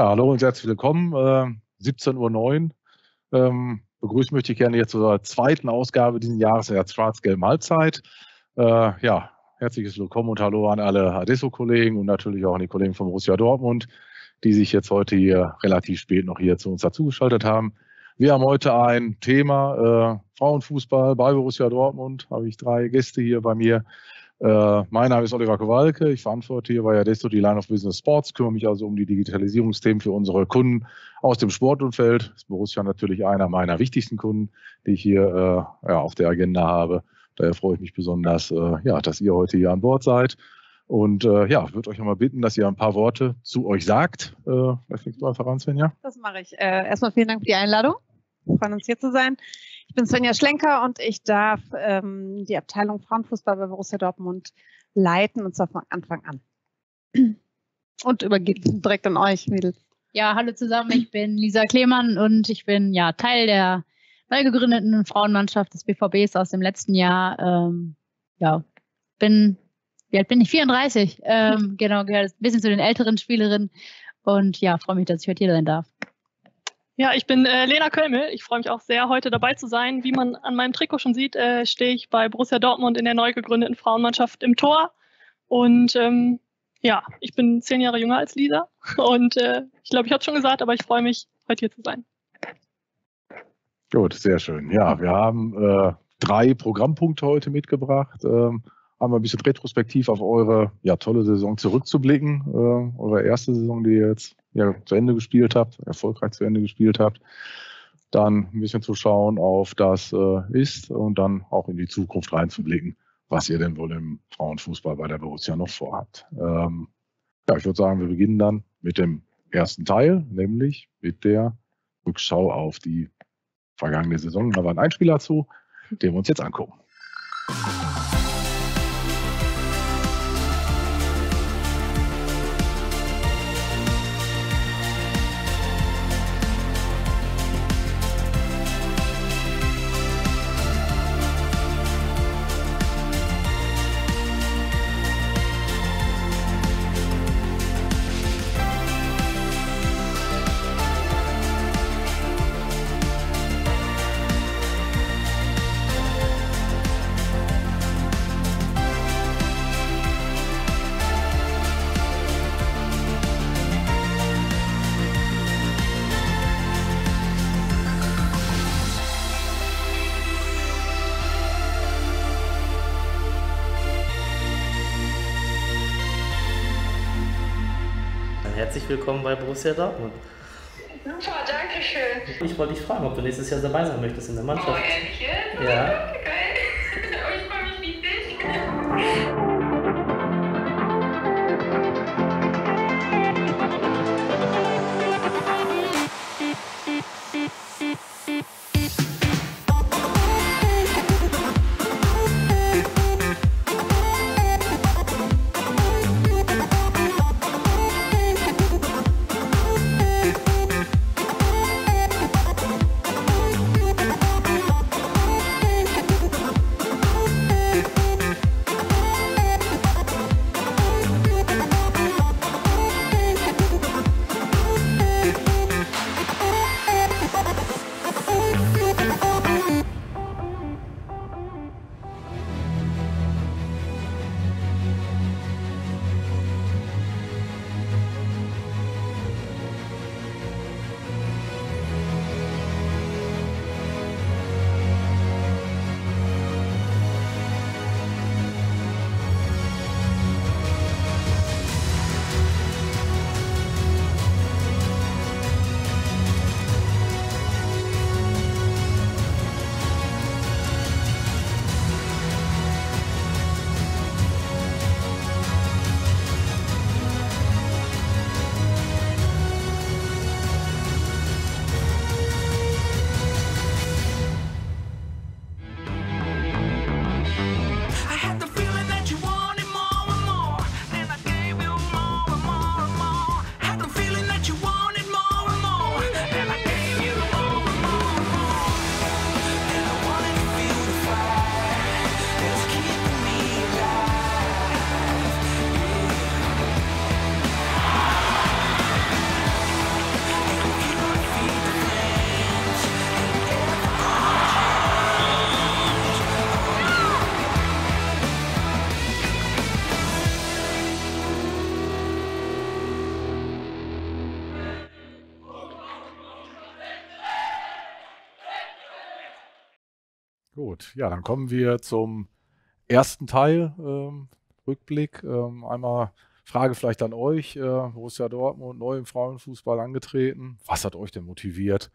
Ja, hallo und herzlich willkommen. Äh, 17.09 Uhr. Ähm, begrüßen möchte ich gerne jetzt zur zweiten Ausgabe dieses Jahres der Schwarz-Gelb Mahlzeit. Äh, ja, herzliches Willkommen und Hallo an alle Adesso-Kollegen und natürlich auch an die Kollegen vom Borussia Dortmund, die sich jetzt heute hier relativ spät noch hier zu uns dazugeschaltet haben. Wir haben heute ein Thema äh, Frauenfußball bei Borussia Dortmund. Habe ich drei Gäste hier bei mir. Äh, mein Name ist Oliver Kowalke. Ich verantworte hier bei Adesso die Line of Business Sports, kümmere mich also um die Digitalisierungsthemen für unsere Kunden aus dem Sportumfeld. Das Ist Borussia natürlich einer meiner wichtigsten Kunden, die ich hier äh, ja, auf der Agenda habe. Daher freue ich mich besonders, äh, ja, dass ihr heute hier an Bord seid. Und äh, ja, würde euch auch mal bitten, dass ihr ein paar Worte zu euch sagt. Äh, vielleicht du einfach an, Svenja. Das mache ich. Äh, erstmal vielen Dank für die Einladung. Wir freuen uns hier zu sein. Ich bin Svenja Schlenker und ich darf ähm, die Abteilung Frauenfußball bei Borussia Dortmund leiten und zwar von Anfang an. Und übergeht direkt an euch, Mädels. Ja, hallo zusammen, ich bin Lisa Klemann und ich bin ja Teil der neu gegründeten Frauenmannschaft des BVBs aus dem letzten Jahr. Ähm, ja, bin, wie alt bin ich? 34. Ähm, genau, gehört ein bisschen zu den älteren Spielerinnen und ja, freue mich, dass ich heute hier sein darf. Ja, ich bin äh, Lena Kölmel. Ich freue mich auch sehr, heute dabei zu sein. Wie man an meinem Trikot schon sieht, äh, stehe ich bei Borussia Dortmund in der neu gegründeten Frauenmannschaft im Tor. Und ähm, ja, ich bin zehn Jahre jünger als Lisa. Und äh, ich glaube, ich habe es schon gesagt, aber ich freue mich, heute hier zu sein. Gut, sehr schön. Ja, wir haben äh, drei Programmpunkte heute mitgebracht. Ähm, einmal ein bisschen retrospektiv auf eure ja, tolle Saison zurückzublicken. Äh, eure erste Saison, die ihr jetzt ja, zu Ende gespielt habt, erfolgreich zu Ende gespielt habt. Dann ein bisschen zu schauen auf das äh, Ist und dann auch in die Zukunft reinzublicken, was ihr denn wohl im Frauenfußball bei der Borussia noch vorhabt. Ähm, ja, ich würde sagen, wir beginnen dann mit dem ersten Teil, nämlich mit der Rückschau auf die vergangene Saison. Da war ein Einspieler zu, den wir uns jetzt angucken. willkommen bei Borussia Dortmund. Super, danke schön. Ich wollte dich fragen, ob du nächstes Jahr dabei sein möchtest in der Mannschaft. Oh, ehrlich? Ja. Geil. Oh, ich freue mich riesig. Gut, ja, dann kommen wir zum ersten Teil, ähm, Rückblick. Ähm, einmal Frage vielleicht an euch, äh, Borussia Dortmund, neu im Frauenfußball angetreten. Was hat euch denn motiviert,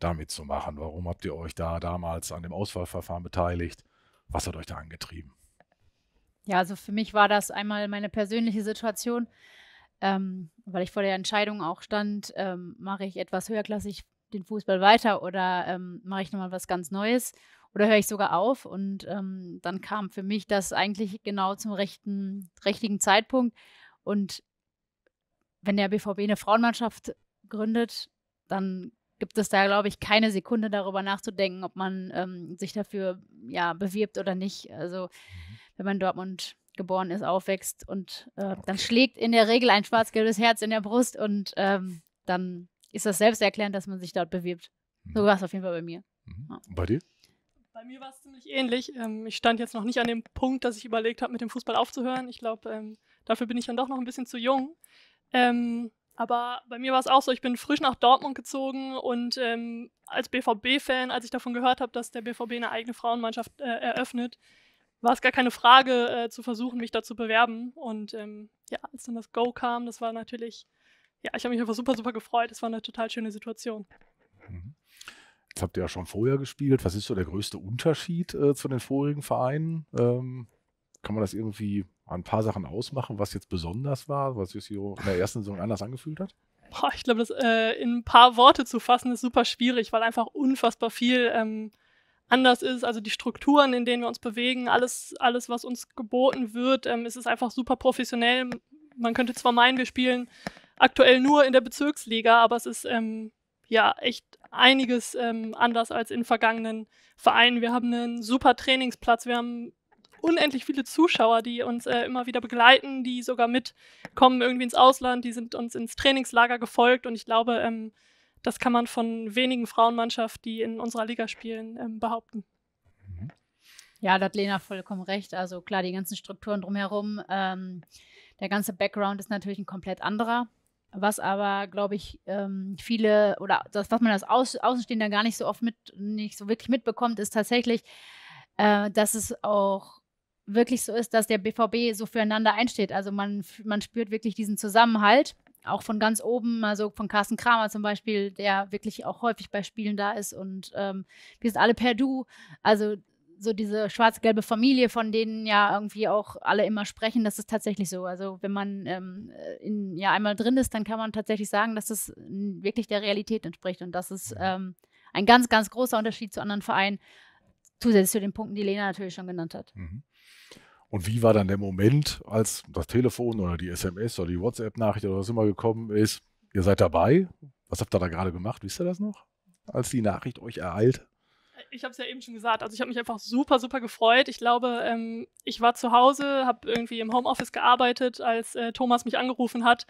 damit zu machen? Warum habt ihr euch da damals an dem Auswahlverfahren beteiligt? Was hat euch da angetrieben? Ja, also für mich war das einmal meine persönliche Situation, ähm, weil ich vor der Entscheidung auch stand, ähm, mache ich etwas höherklassig den Fußball weiter oder ähm, mache ich nochmal was ganz Neues oder höre ich sogar auf? Und ähm, dann kam für mich das eigentlich genau zum rechten, richtigen Zeitpunkt. Und wenn der BVB eine Frauenmannschaft gründet, dann gibt es da, glaube ich, keine Sekunde darüber nachzudenken, ob man ähm, sich dafür ja, bewirbt oder nicht. Also mhm. wenn man in Dortmund geboren ist, aufwächst und äh, okay. dann schlägt in der Regel ein schwarz-gelbes Herz in der Brust und ähm, dann ist das selbsterklärend, dass man sich dort bewirbt. Mhm. So war es auf jeden Fall bei mir. Mhm. Ja. Bei dir? Bei mir war es ziemlich ähnlich. Ähm, ich stand jetzt noch nicht an dem Punkt, dass ich überlegt habe, mit dem Fußball aufzuhören. Ich glaube, ähm, dafür bin ich dann doch noch ein bisschen zu jung. Ähm, aber bei mir war es auch so, ich bin frisch nach Dortmund gezogen und ähm, als BVB-Fan, als ich davon gehört habe, dass der BVB eine eigene Frauenmannschaft äh, eröffnet, war es gar keine Frage äh, zu versuchen, mich da zu bewerben. Und ähm, ja, als dann das Go kam, das war natürlich, ja, ich habe mich einfach super, super gefreut. Es war eine total schöne Situation. Jetzt habt ihr ja schon vorher gespielt. Was ist so der größte Unterschied äh, zu den vorigen Vereinen? Ähm, kann man das irgendwie an ein paar Sachen ausmachen, was jetzt besonders war, was sich in der ersten Saison anders angefühlt hat? Boah, ich glaube, das äh, in ein paar Worte zu fassen ist super schwierig, weil einfach unfassbar viel ähm, anders ist. Also die Strukturen, in denen wir uns bewegen, alles, alles was uns geboten wird, ähm, es ist einfach super professionell. Man könnte zwar meinen, wir spielen aktuell nur in der Bezirksliga, aber es ist ähm, ja echt einiges ähm, anders als in vergangenen Vereinen. Wir haben einen super Trainingsplatz, wir haben unendlich viele Zuschauer, die uns äh, immer wieder begleiten, die sogar mitkommen irgendwie ins Ausland, die sind uns ins Trainingslager gefolgt und ich glaube, ähm, das kann man von wenigen Frauenmannschaften, die in unserer Liga spielen, ähm, behaupten. Mhm. Ja, da hat Lena vollkommen recht. Also klar, die ganzen Strukturen drumherum, ähm, der ganze Background ist natürlich ein komplett anderer was aber, glaube ich, ähm, viele oder das, was man als Aus Außenstehender gar nicht so oft mit, nicht so wirklich mitbekommt, ist tatsächlich, äh, dass es auch wirklich so ist, dass der BVB so füreinander einsteht. Also man, man spürt wirklich diesen Zusammenhalt, auch von ganz oben, also von Carsten Kramer zum Beispiel, der wirklich auch häufig bei Spielen da ist und ähm, wir sind alle per Du. Also so diese schwarz-gelbe Familie, von denen ja irgendwie auch alle immer sprechen, das ist tatsächlich so. Also wenn man ähm, äh, in, ja einmal drin ist, dann kann man tatsächlich sagen, dass es das wirklich der Realität entspricht. Und das ist ähm, ein ganz, ganz großer Unterschied zu anderen Vereinen, zusätzlich zu den Punkten, die Lena natürlich schon genannt hat. Mhm. Und wie war dann der Moment, als das Telefon oder die SMS oder die WhatsApp-Nachricht oder was immer gekommen ist, ihr seid dabei? Was habt ihr da gerade gemacht? Wisst ihr das noch? Als die Nachricht euch ereilt? ich habe es ja eben schon gesagt. Also ich habe mich einfach super, super gefreut. Ich glaube, ähm, ich war zu Hause, habe irgendwie im Homeoffice gearbeitet, als äh, Thomas mich angerufen hat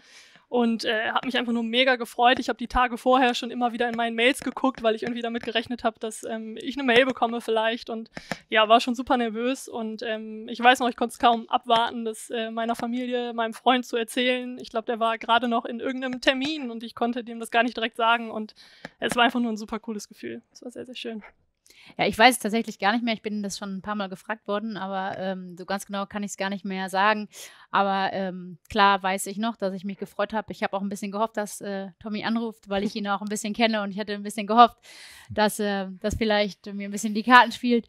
und äh, habe mich einfach nur mega gefreut. Ich habe die Tage vorher schon immer wieder in meinen Mails geguckt, weil ich irgendwie damit gerechnet habe, dass ähm, ich eine Mail bekomme vielleicht und ja, war schon super nervös und ähm, ich weiß noch, ich konnte es kaum abwarten, das äh, meiner Familie, meinem Freund zu erzählen. Ich glaube, der war gerade noch in irgendeinem Termin und ich konnte dem das gar nicht direkt sagen und es war einfach nur ein super cooles Gefühl. Es war sehr, sehr schön. Ja, ich weiß es tatsächlich gar nicht mehr. Ich bin das schon ein paar Mal gefragt worden, aber ähm, so ganz genau kann ich es gar nicht mehr sagen. Aber ähm, klar weiß ich noch, dass ich mich gefreut habe. Ich habe auch ein bisschen gehofft, dass äh, Tommy anruft, weil ich ihn auch ein bisschen kenne und ich hatte ein bisschen gehofft, dass äh, das vielleicht mir ein bisschen die Karten spielt.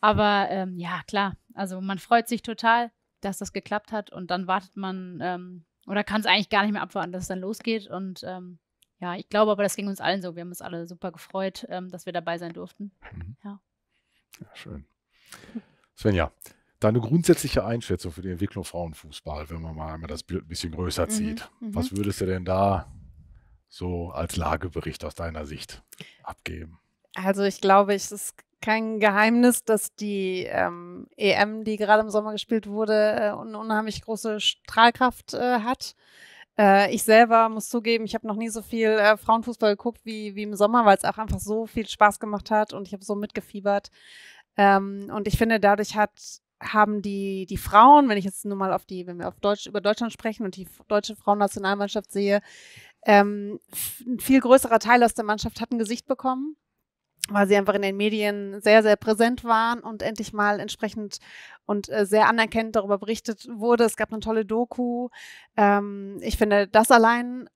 Aber ähm, ja, klar. Also man freut sich total, dass das geklappt hat und dann wartet man ähm, oder kann es eigentlich gar nicht mehr abwarten, dass es dann losgeht und ähm, ja, ich glaube aber, das ging uns allen so. Wir haben uns alle super gefreut, ähm, dass wir dabei sein durften. Mhm. Ja. ja. Schön. Svenja, deine grundsätzliche Einschätzung für die Entwicklung Frauenfußball, wenn man mal einmal das Bild ein bisschen größer mhm, zieht. Mhm, was würdest du denn da so als Lagebericht aus deiner Sicht abgeben? Also ich glaube, es ist kein Geheimnis, dass die ähm, EM, die gerade im Sommer gespielt wurde, äh, eine unheimlich große Strahlkraft äh, hat. Äh, ich selber muss zugeben, ich habe noch nie so viel äh, Frauenfußball geguckt wie, wie im Sommer, weil es auch einfach so viel Spaß gemacht hat und ich habe so mitgefiebert. Ähm, und ich finde, dadurch hat haben die, die Frauen, wenn ich jetzt nur mal auf die, wenn wir auf Deutsch, über Deutschland sprechen und die deutsche Frauennationalmannschaft sehe, ähm, ein viel größerer Teil aus der Mannschaft hat ein Gesicht bekommen weil sie einfach in den Medien sehr, sehr präsent waren und endlich mal entsprechend und äh, sehr anerkennend darüber berichtet wurde. Es gab eine tolle Doku. Ähm, ich finde, das allein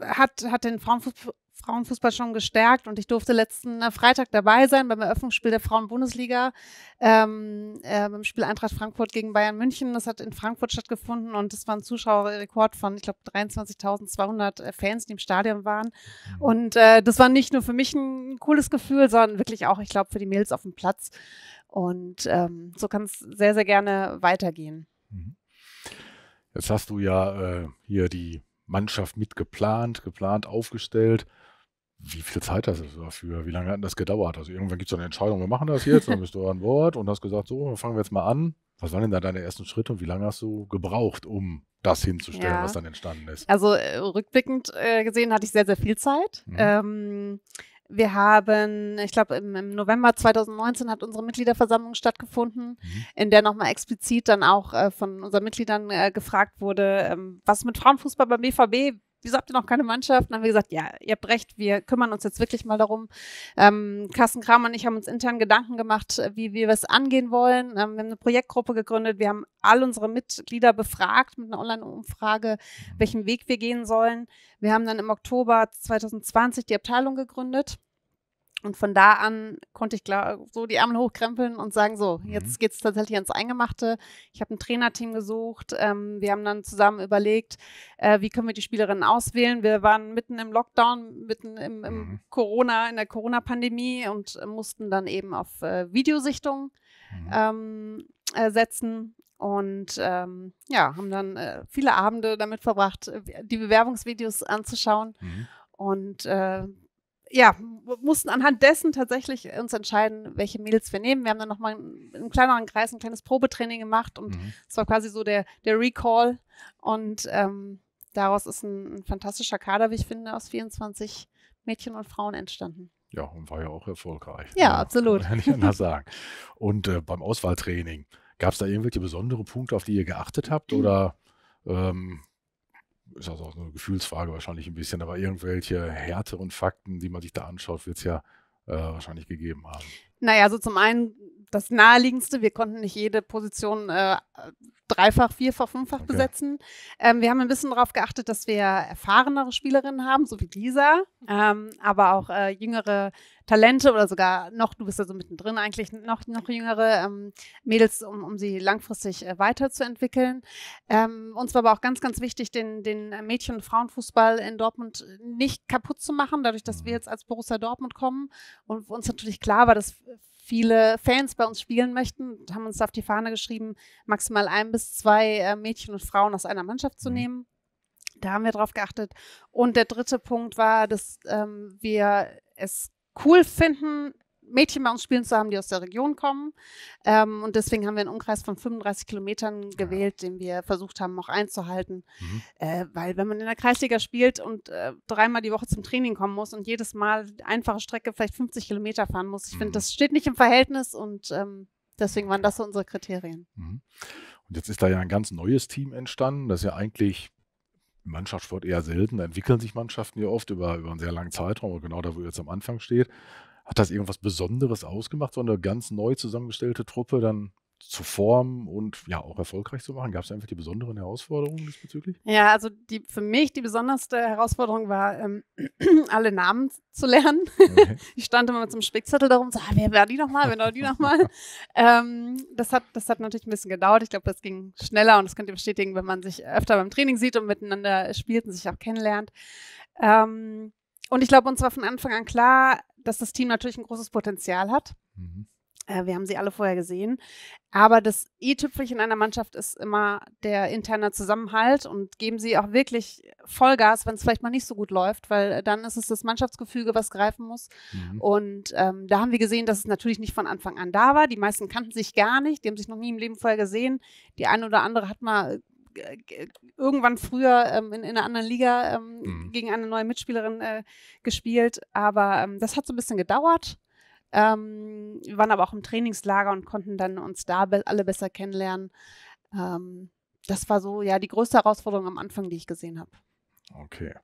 hat, hat den Frauenfußball Frauenfußball schon gestärkt und ich durfte letzten äh, Freitag dabei sein beim Eröffnungsspiel der Frauenbundesliga, ähm, äh, beim Spiel Eintracht Frankfurt gegen Bayern München. Das hat in Frankfurt stattgefunden und das war ein Zuschauerrekord von, ich glaube, 23.200 äh, Fans, die im Stadion waren. Mhm. Und äh, das war nicht nur für mich ein cooles Gefühl, sondern wirklich auch, ich glaube, für die Mädels auf dem Platz. Und ähm, so kann es sehr, sehr gerne weitergehen. Mhm. Jetzt hast du ja äh, hier die Mannschaft mitgeplant, geplant, aufgestellt. Wie viel Zeit hast du dafür? Wie lange hat das gedauert? Also irgendwann gibt es eine Entscheidung, wir machen das jetzt, dann bist du an Bord und hast gesagt, so, fangen wir jetzt mal an. Was waren denn da deine ersten Schritte und wie lange hast du gebraucht, um das hinzustellen, ja. was dann entstanden ist? Also äh, rückblickend äh, gesehen hatte ich sehr, sehr viel Zeit. Mhm. Ähm, wir haben, ich glaube, im, im, November 2019 hat unsere Mitgliederversammlung stattgefunden, mhm. in der nochmal explizit dann auch äh, von unseren Mitgliedern äh, gefragt wurde, ähm, was mit Frauenfußball beim BVB, wieso habt ihr noch keine Mannschaft? Und dann haben wir gesagt, ja, ihr habt recht, wir kümmern uns jetzt wirklich mal darum. Ähm, Carsten Kramer und ich haben uns intern Gedanken gemacht, wie, wie wir es angehen wollen. Ähm, wir haben eine Projektgruppe gegründet, wir haben all unsere Mitglieder befragt mit einer Online-Umfrage, welchen Weg wir gehen sollen. Wir haben dann im Oktober 2020 die Abteilung gegründet und von da an konnte ich klar so die Ärmel hochkrempeln und sagen, so, mhm. jetzt geht es tatsächlich ans Eingemachte. Ich habe ein Trainerteam gesucht. Ähm, wir haben dann zusammen überlegt, äh, wie können wir die Spielerinnen auswählen. Wir waren mitten im Lockdown, mitten im, im mhm. Corona, in der Corona-Pandemie und mussten dann eben auf äh, Videosichtung mhm. ähm, äh, setzen. Und ähm, ja, haben dann äh, viele Abende damit verbracht, äh, die Bewerbungsvideos anzuschauen. Mhm. Und äh, ja, mussten anhand dessen tatsächlich äh, uns entscheiden, welche Mädels wir nehmen. Wir haben dann nochmal im kleineren Kreis ein kleines Probetraining gemacht und mhm. es mhm. war quasi so der, der Recall. Und ähm, daraus ist ein, ein, fantastischer Kader, wie ich finde, aus 24 Mädchen und Frauen entstanden. Ja, und war ja auch erfolgreich. Ja, ja absolut. Kann ich anders sagen. Und äh, beim Auswahltraining, gab es da irgendwelche besondere Punkte, auf die ihr geachtet habt? Mhm. Oder ähm, ist also auch eine Gefühlsfrage wahrscheinlich ein bisschen, aber irgendwelche härteren Fakten, die man sich da anschaut, wird es ja äh, wahrscheinlich gegeben haben. Naja, also zum einen das Naheliegendste. Wir konnten nicht jede Position äh, dreifach, vierfach, fünffach okay. besetzen. Ähm, wir haben ein bisschen darauf geachtet, dass wir erfahrenere Spielerinnen haben, so wie Lisa, ähm, aber auch äh, jüngere Talente oder sogar noch, du bist ja so mittendrin eigentlich, noch, noch jüngere ähm, Mädels, um, um sie langfristig äh, weiterzuentwickeln. Ähm, uns war aber auch ganz, ganz wichtig, den, den Mädchen- und Frauenfußball in Dortmund nicht kaputt zu machen, dadurch, dass wir mhm. jetzt als Borussia Dortmund kommen und uns natürlich klar war, dass viele Fans bei uns spielen möchten, haben uns auf die Fahne geschrieben, maximal ein bis zwei äh, Mädchen und Frauen aus einer Mannschaft zu mhm. nehmen. Da haben wir drauf geachtet. Und der dritte Punkt war, dass ähm, wir es cool finden, Mädchen bei uns spielen zu haben, die aus der Region kommen. Ähm, und deswegen haben wir einen Umkreis von 35 Kilometern gewählt, ja. den wir versucht haben, auch einzuhalten. Mhm. Äh, weil wenn man in der Kreisliga spielt und äh, dreimal die Woche zum Training kommen muss und jedes Mal einfache Strecke vielleicht 50 Kilometer fahren muss, ich mhm. finde, das steht nicht im Verhältnis und ähm, deswegen waren das so unsere Kriterien. Mhm. Und jetzt ist da ja ein ganz neues Team entstanden, das ja eigentlich Mannschaftssport eher selten. Da entwickeln sich Mannschaften ja oft über, über einen sehr langen Zeitraum, genau da, wo ihr jetzt am Anfang steht. Hat das irgendwas Besonderes ausgemacht, so eine ganz neu zusammengestellte Truppe dann zu formen und ja auch erfolgreich zu machen? Gab es einfach die besonderen Herausforderungen diesbezüglich? Ja, also die, für mich die besonderste Herausforderung war, ähm, alle Namen zu lernen. Okay. Ich stand immer mit so einem Spickzettel darum, so, ah, wer war die nochmal, wer war die nochmal? ähm, das, hat, das hat natürlich ein bisschen gedauert. Ich glaube, das ging schneller und das könnt ihr bestätigen, wenn man sich öfter beim Training sieht und miteinander spielt und sich auch kennenlernt. Ähm, und ich glaube, uns war von Anfang an klar, dass das Team natürlich ein großes Potenzial hat. Mhm. Äh, wir haben sie alle vorher gesehen. Aber das e tüpfelchen einer Mannschaft ist immer der interne Zusammenhalt und geben sie auch wirklich Vollgas, wenn es vielleicht mal nicht so gut läuft, weil äh, dann ist es das Mannschaftsgefüge, was greifen muss. Mhm. Und ähm, da haben wir gesehen, dass es natürlich nicht von Anfang an da war. Die meisten kannten sich gar nicht, die haben sich noch nie im Leben vorher gesehen. Die eine oder andere hat mal irgendwann früher ähm, in, in, einer anderen Liga ähm, mhm. gegen eine neue Mitspielerin äh, gespielt. Aber ähm, das hat so ein bisschen gedauert. Ähm, wir waren aber auch im Trainingslager und konnten dann uns da be alle besser kennenlernen. Ähm, das war so ja die größte Herausforderung am Anfang, die ich gesehen habe. Okay.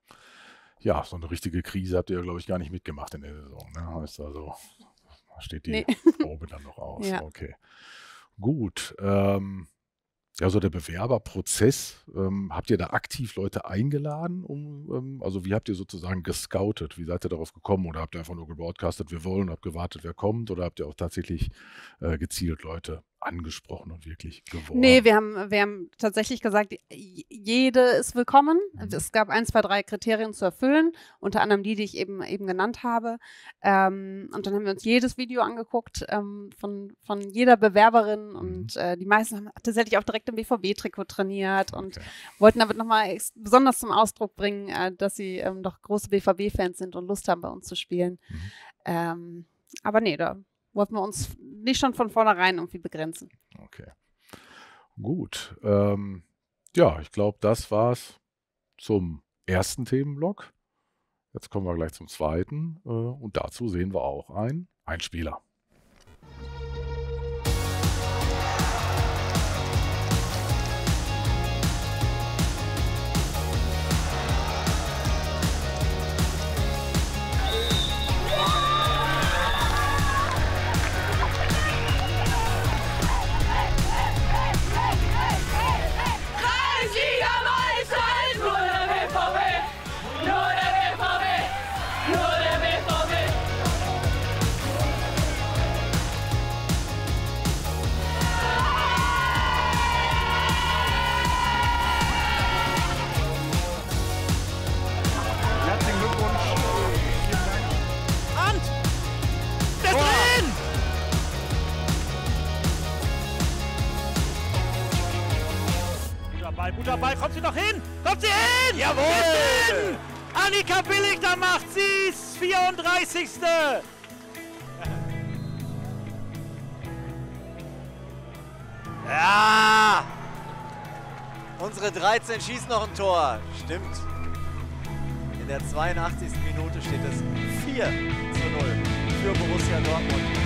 Ja, so eine richtige Krise habt ihr, glaube ich, gar nicht mitgemacht in der Saison. Ne? Heißt also, steht die nee. Probe dann noch aus. Ja. Okay. Gut. Ähm, ja, so der Bewerberprozess, ähm, habt ihr da aktiv Leute eingeladen? Um, ähm, also wie habt ihr sozusagen gescoutet? Wie seid ihr darauf gekommen? Oder habt ihr einfach nur gebroadcastet, wir wollen, habt gewartet, wer kommt? Oder habt ihr auch tatsächlich äh, gezielt Leute angesprochen und wirklich geworben? Nee, wir haben, wir haben tatsächlich gesagt, jede ist willkommen. Mhm. Es gab ein, zwei, drei Kriterien zu erfüllen, unter anderem die, die ich eben, eben genannt habe. Ähm, und dann haben wir uns jedes Video angeguckt ähm, von, von jeder Bewerberin mhm. und äh, die meisten haben tatsächlich auch direkt im BVB-Trikot trainiert und wollten damit nochmal besonders zum Ausdruck bringen, äh, dass sie ähm, doch große BVB-Fans sind und Lust haben, bei uns zu spielen. Mhm. Ähm, aber nee, da wollten wir uns nicht schon von vornherein irgendwie begrenzen. Okay. Gut. Ähm, ja, ich glaube, das war's zum ersten Themenblock. Jetzt kommen wir gleich zum zweiten äh, und dazu sehen wir auch einen Einspieler. Musik 30. Ja! Unsere 13 schießt noch ein Tor. Stimmt. In der 82. Minute steht es 4 zu 0 für Borussia Dortmund.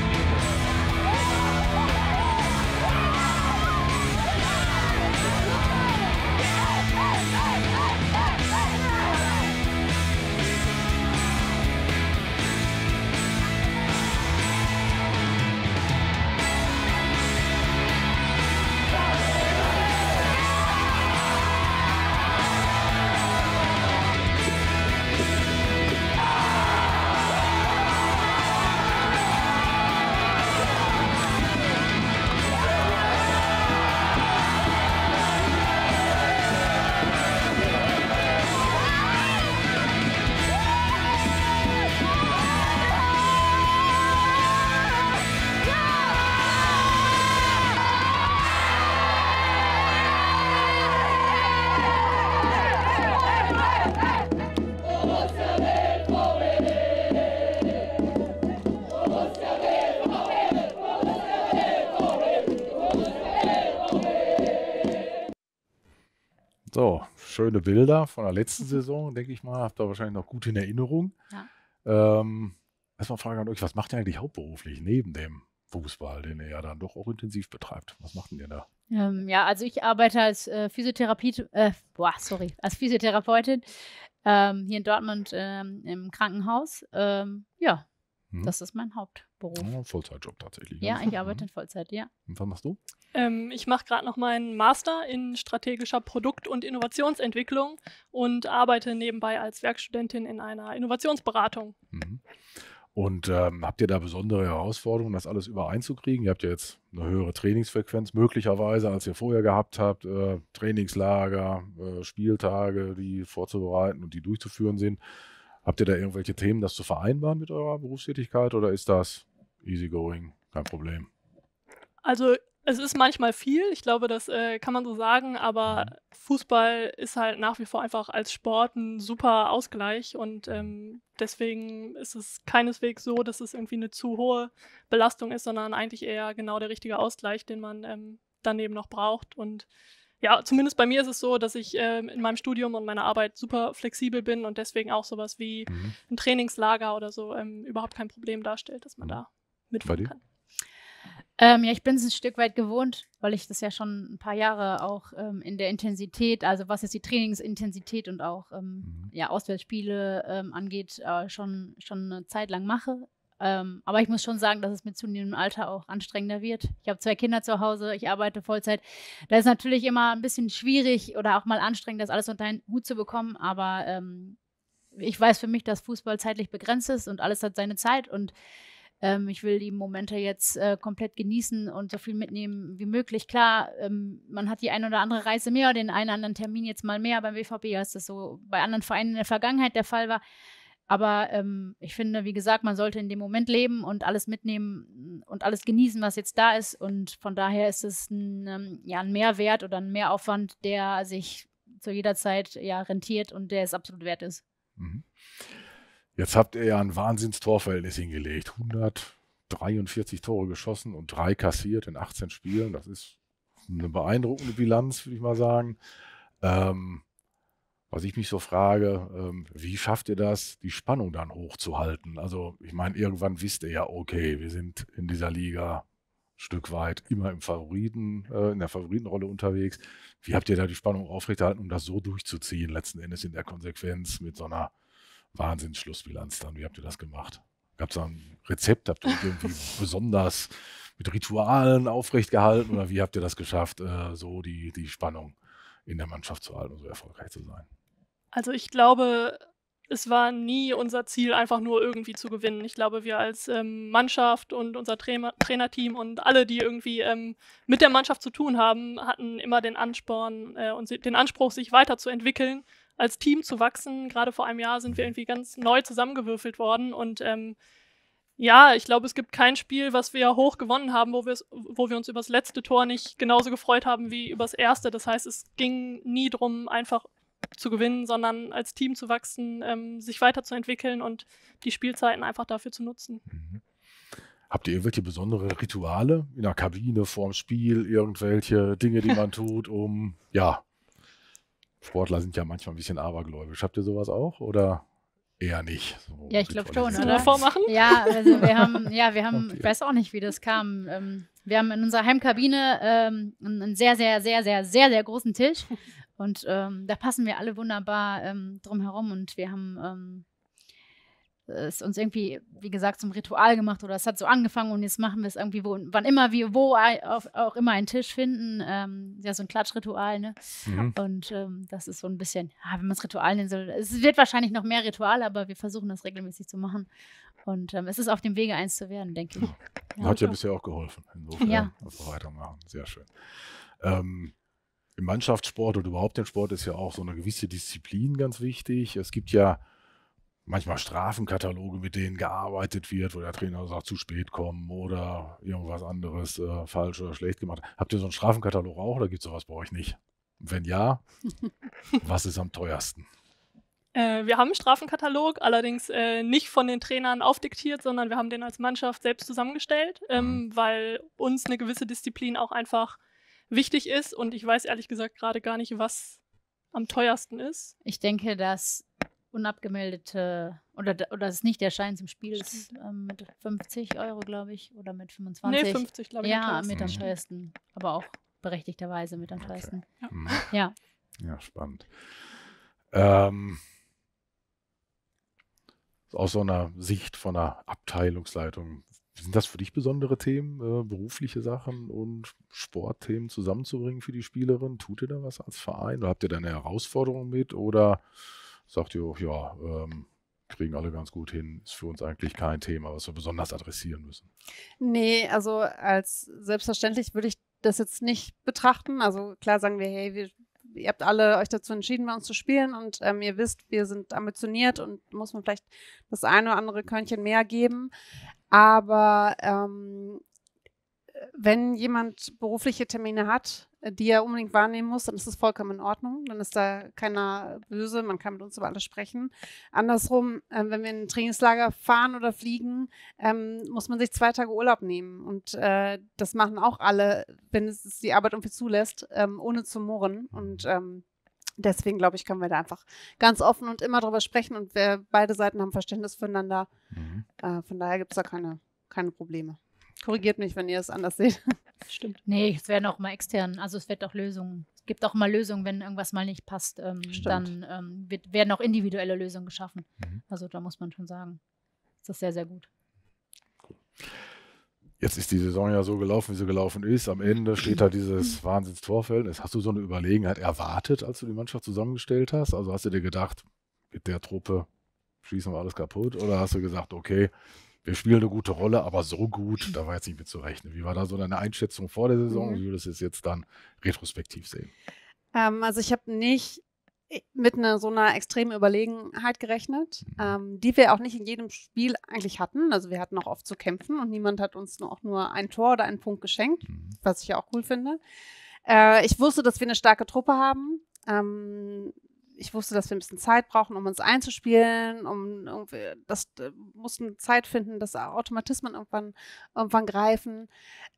schöne Bilder von der letzten mhm. Saison, denke ich mal. Habt ihr wahrscheinlich noch gut in Erinnerung. Ja. Ähm, erstmal Frage an euch, was macht ihr eigentlich hauptberuflich neben dem Fußball, den ihr ja dann doch auch intensiv betreibt? Was macht denn ihr da? Ähm, ja, also ich arbeite als äh, Physiotherapie, äh, boah, sorry, als Physiotherapeutin ähm, hier in Dortmund ähm, im Krankenhaus. Ähm, ja, hm. das ist mein Haupt. Beruf? Ja, Vollzeitjob tatsächlich. Ja, ne? ich arbeite in Vollzeit, ja. Und was machst du? Ähm, ich mache gerade noch meinen Master in strategischer Produkt- und Innovationsentwicklung und arbeite nebenbei als Werkstudentin in einer Innovationsberatung. Mhm. Und ähm, habt ihr da besondere Herausforderungen, das alles übereinzukriegen? Ihr habt ja jetzt eine höhere Trainingsfrequenz möglicherweise, als ihr vorher gehabt habt. Äh, Trainingslager, äh, Spieltage, die vorzubereiten und die durchzuführen sind. Habt ihr da irgendwelche Themen, das zu vereinbaren mit eurer Berufstätigkeit oder ist das easygoing, kein Problem? Also es ist manchmal viel, ich glaube, das äh, kann man so sagen, aber mhm. Fußball ist halt nach wie vor einfach als Sport ein super Ausgleich und mhm. ähm, deswegen ist es keineswegs so, dass es irgendwie eine zu hohe Belastung ist, sondern eigentlich eher genau der richtige Ausgleich, den man ähm, daneben noch braucht und ja, zumindest bei mir ist es so, dass ich äh, in meinem Studium und meiner Arbeit super flexibel bin und deswegen auch sowas wie mhm. ein Trainingslager oder so ähm, überhaupt kein Problem darstellt, dass man mhm. da mitfahren kann. Ähm, ja, ich bin es ein Stück weit gewohnt, weil ich das ja schon ein paar Jahre auch ähm, in der Intensität, also was jetzt die Trainingsintensität und auch ähm, mhm. ja, Auswärtsspiele ähm, angeht, äh, schon, schon eine Zeit lang mache. Ähm, aber ich muss schon sagen, dass es mit zunehmendem Alter auch anstrengender wird. Ich habe zwei Kinder zu Hause, ich arbeite Vollzeit. Da ist natürlich immer ein bisschen schwierig oder auch mal anstrengend, das alles unter einen Hut zu bekommen. Aber ähm, ich weiß für mich, dass Fußball zeitlich begrenzt ist und alles hat seine Zeit. Und ähm, ich will die Momente jetzt äh, komplett genießen und so viel mitnehmen wie möglich. Klar, ähm, man hat die ein oder andere Reise mehr, den einen oder anderen Termin jetzt mal mehr. Beim WVB als das so bei anderen Vereinen in der Vergangenheit der Fall war. Aber ähm, ich finde, wie gesagt, man sollte in dem Moment leben und alles mitnehmen und alles genießen, was jetzt da ist. Und von daher ist es ein, ähm, ja, ein Mehrwert oder ein Mehraufwand, der sich zu jeder Zeit ja rentiert und der es absolut wert ist. Mhm. Jetzt habt ihr ja ein Wahnsinnstorverhältnis hingelegt. 143 Tore geschossen und drei kassiert in 18 Spielen. Das ist eine beeindruckende Bilanz, würde ich mal sagen. Ähm, was ich mich so frage, ähm, wie schafft ihr das, die Spannung dann hochzuhalten? Also ich meine, irgendwann wisst ihr ja, okay, wir sind in dieser Liga ein Stück weit immer im Favoriten, äh, in der Favoritenrolle unterwegs. Wie habt ihr da die Spannung aufrechterhalten, um das so durchzuziehen, letzten Endes in der Konsequenz mit so einer Wahnsinnsschlussbilanz dann? Wie habt ihr das gemacht? Gab es da ein Rezept? Habt ihr irgendwie besonders mit Ritualen aufrechtgehalten oder wie habt ihr das geschafft, äh, so die, die Spannung in der Mannschaft zu halten und so erfolgreich zu sein? Also ich glaube, es war nie unser Ziel, einfach nur irgendwie zu gewinnen. Ich glaube, wir als ähm, Mannschaft und unser Tra Trainerteam und alle, die irgendwie ähm, mit der Mannschaft zu tun haben, hatten immer den Ansporn äh, und den Anspruch, sich weiterzuentwickeln, als Team zu wachsen. Gerade vor einem Jahr sind wir irgendwie ganz neu zusammengewürfelt worden und ähm, ja, ich glaube, es gibt kein Spiel, was wir hoch gewonnen haben, wo, wo wir uns über das letzte Tor nicht genauso gefreut haben wie über das erste. Das heißt, es ging nie darum, einfach zu gewinnen, sondern als Team zu wachsen, ähm, sich weiterzuentwickeln und die Spielzeiten einfach dafür zu nutzen. Mhm. Habt ihr irgendwelche besonderen Rituale in der Kabine, vorm Spiel, irgendwelche Dinge, die man tut, um, ja, Sportler sind ja manchmal ein bisschen abergläubisch. Habt ihr sowas auch oder eher nicht? So ja, ich glaube schon. Oder? Davor machen? Ja, also wir haben, ja, wir haben, ich weiß auch nicht, wie das kam. Ähm, wir haben in unserer Heimkabine ähm, einen sehr, sehr, sehr, sehr, sehr, sehr großen Tisch Und ähm, da passen wir alle wunderbar ähm, drum herum und wir haben ähm, es uns irgendwie, wie gesagt, zum Ritual gemacht oder es hat so angefangen und jetzt machen wir es irgendwie, wo, wann immer wir wo auf, auch immer einen Tisch finden. Ähm, ja, so ein Klatschritual, ne? Mhm. Und ähm, das ist so ein bisschen, ah, wenn man es Ritual nennen soll, es wird wahrscheinlich noch mehr Ritual, aber wir versuchen das regelmäßig zu machen. Und ähm, es ist auf dem Wege, eins zu werden, denke ich. Ja, hat ja bisher auch geholfen. Insofern ja. Also weitermachen. Sehr schön. Ähm, im Mannschaftssport und überhaupt im Sport ist ja auch so eine gewisse Disziplin ganz wichtig. Es gibt ja manchmal Strafenkataloge, mit denen gearbeitet wird, wo der Trainer sagt, zu spät kommen oder irgendwas anderes äh, falsch oder schlecht gemacht. Habt ihr so einen Strafenkatalog auch oder gibt es sowas bei euch nicht? Wenn ja, was ist am teuersten? Äh, wir haben einen Strafenkatalog, allerdings äh, nicht von den Trainern aufdiktiert, sondern wir haben den als Mannschaft selbst zusammengestellt, ähm, mhm. weil uns eine gewisse Disziplin auch einfach wichtig ist. Und ich weiß ehrlich gesagt gerade gar nicht, was am teuersten ist. Ich denke, dass unabgemeldete oder, oder das ist nicht der Schein zum Spiel ist ähm, mit 50 Euro, glaube ich, oder mit 25. Nee, 50, glaube ich. Ja, mit am mhm. teuersten. Aber auch berechtigterweise mit am teuersten. Okay. Ja. Mhm. ja. ja. spannend. Ähm, aus so einer Sicht von einer Abteilungsleitung sind das für dich besondere Themen, äh, berufliche Sachen und Sportthemen zusammenzubringen für die Spielerin? Tut ihr da was als Verein? Oder habt ihr da eine Herausforderung mit? Oder sagt ihr auch, ja, ähm, kriegen alle ganz gut hin, ist für uns eigentlich kein Thema, was wir besonders adressieren müssen? Nee, also als selbstverständlich würde ich das jetzt nicht betrachten. Also klar sagen wir, hey, wir ihr habt alle euch dazu entschieden, bei uns zu spielen und ähm, ihr wisst, wir sind ambitioniert und muss man vielleicht das eine oder andere Körnchen mehr geben. Aber ähm, wenn jemand berufliche Termine hat, äh, die er unbedingt wahrnehmen muss, dann ist es vollkommen in Ordnung. Dann ist da keiner böse. Man kann mit uns über alles sprechen. Andersrum, äh, wenn wir in ein Trainingslager fahren oder fliegen, ähm, muss man sich zwei Tage Urlaub nehmen. Und äh, das machen auch alle, wenn es die Arbeit irgendwie zulässt, ähm, ohne zu murren. Und ähm, Deswegen glaube ich, können wir da einfach ganz offen und immer drüber sprechen und wir, beide Seiten haben Verständnis füreinander. Mhm. Äh, von daher gibt es da keine, keine Probleme. Korrigiert mich, wenn ihr es anders seht. Stimmt. Nee, es werden auch mal extern, also es wird auch Lösungen. Es gibt auch mal Lösungen, wenn irgendwas mal nicht passt, ähm, dann ähm, wird, werden auch individuelle Lösungen geschaffen. Mhm. Also da muss man schon sagen, ist das sehr, sehr gut. Cool jetzt ist die Saison ja so gelaufen, wie sie gelaufen ist. Am Ende steht da dieses wahnsinns Hast du so eine Überlegenheit erwartet, als du die Mannschaft zusammengestellt hast? Also hast du dir gedacht, mit der Truppe schießen wir alles kaputt? Oder hast du gesagt, okay, wir spielen eine gute Rolle, aber so gut, da war jetzt nicht mit zu rechnen. Wie war da so deine Einschätzung vor der Saison? Mhm. Wie würdest du es jetzt dann retrospektiv sehen? Ähm, also ich habe nicht äh, mit einer, so einer extremen Überlegenheit gerechnet, ähm, die wir auch nicht in jedem Spiel eigentlich hatten. Also wir hatten auch oft zu kämpfen und niemand hat uns nur, auch nur ein Tor oder einen Punkt geschenkt, mhm. was ich ja auch cool finde. Äh, ich wusste, dass wir eine starke Truppe haben. Ähm, ich wusste, dass wir ein bisschen Zeit brauchen, um uns einzuspielen, um irgendwie, das äh, mussten Zeit finden, dass Automatismen irgendwann, irgendwann greifen.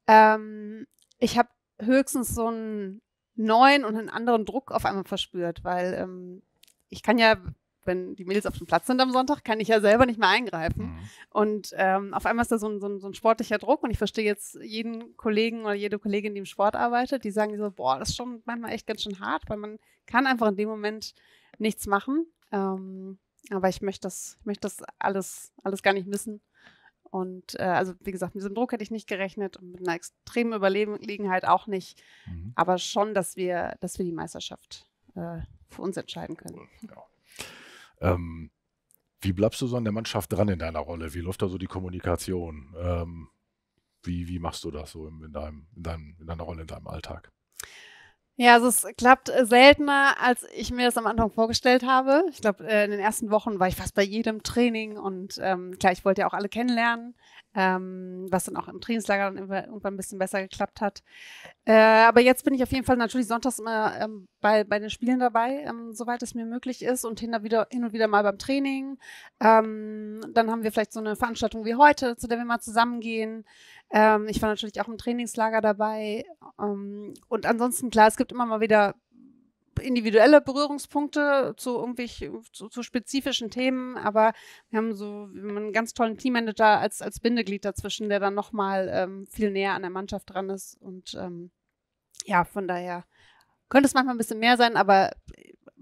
Ähm, ich habe höchstens so ein neuen und einen anderen Druck auf einmal verspürt, weil ähm, ich kann ja, wenn die Mädels auf dem Platz sind am Sonntag, kann ich ja selber nicht mehr eingreifen. Mhm. Und ähm, auf einmal ist da so ein, so, ein, so ein, sportlicher Druck und ich verstehe jetzt jeden Kollegen oder jede Kollegin, die im Sport arbeitet, die sagen so, boah, das ist schon manchmal echt ganz schön hart, weil man kann einfach in dem Moment nichts machen. Ähm, aber ich möchte das, ich möchte das alles, alles gar nicht missen. Und äh, also wie gesagt, mit diesem Druck hätte ich nicht gerechnet und mit einer extremen Überlegenheit auch nicht. Mhm. Aber schon, dass wir, dass wir die Meisterschaft äh, für uns entscheiden können. Ja. Ähm, wie bleibst du so an der Mannschaft dran in deiner Rolle? Wie läuft da so die Kommunikation? Ähm, wie, wie machst du das so in, deinem, in, deinem, in deiner Rolle, in deinem Alltag? Ja, also es klappt äh, seltener, als ich mir das am Anfang vorgestellt habe. Ich glaube, äh, in den ersten Wochen war ich fast bei jedem Training und ähm, klar, ich wollte ja auch alle kennenlernen, ähm, was dann auch im Trainingslager dann irgendwann ein bisschen besser geklappt hat. Äh, aber jetzt bin ich auf jeden Fall natürlich sonntags immer ähm, bei, bei den Spielen dabei, ähm, soweit es mir möglich ist und hin, wieder, hin und wieder mal beim Training. Ähm, dann haben wir vielleicht so eine Veranstaltung wie heute, zu der wir mal zusammengehen. Ähm, ich war natürlich auch im Trainingslager dabei. Ähm, und ansonsten, klar, es gibt immer mal wieder individuelle Berührungspunkte zu irgendwelchen zu, zu, spezifischen Themen, aber wir haben so wir haben einen ganz tollen Teammanager als, als Bindeglied dazwischen, der dann nochmal ähm, viel näher an der Mannschaft dran ist. Und ähm, ja, von daher könnte es manchmal ein bisschen mehr sein, aber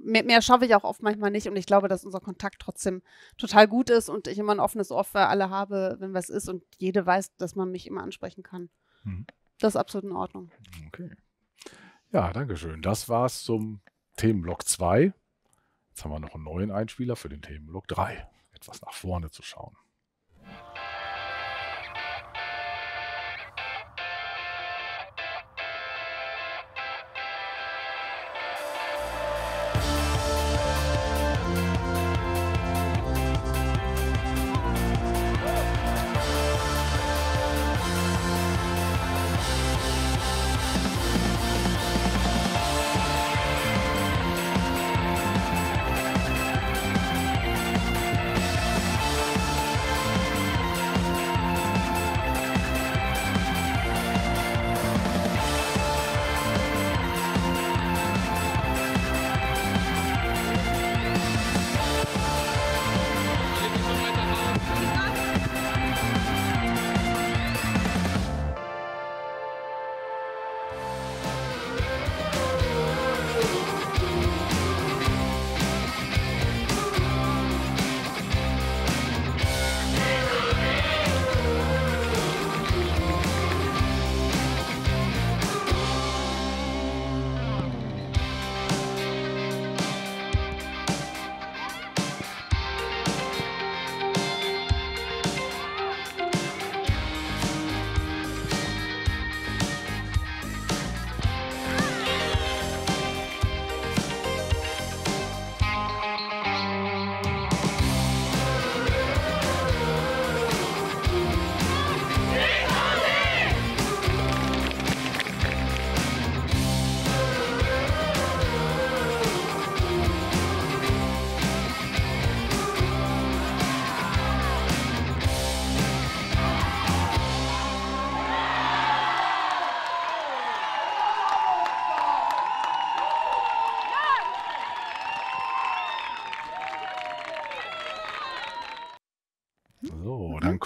mehr, mehr schaffe ich auch oft manchmal nicht und ich glaube, dass unser Kontakt trotzdem total gut ist und ich immer ein offenes Ohr für alle habe, wenn was ist und jede weiß, dass man mich immer ansprechen kann. Mhm. Das ist absolut in Ordnung. Okay. Ja, danke schön. Das war's zum Themenblock 2. Jetzt haben wir noch einen neuen Einspieler für den Themenblock 3. Etwas nach vorne zu schauen.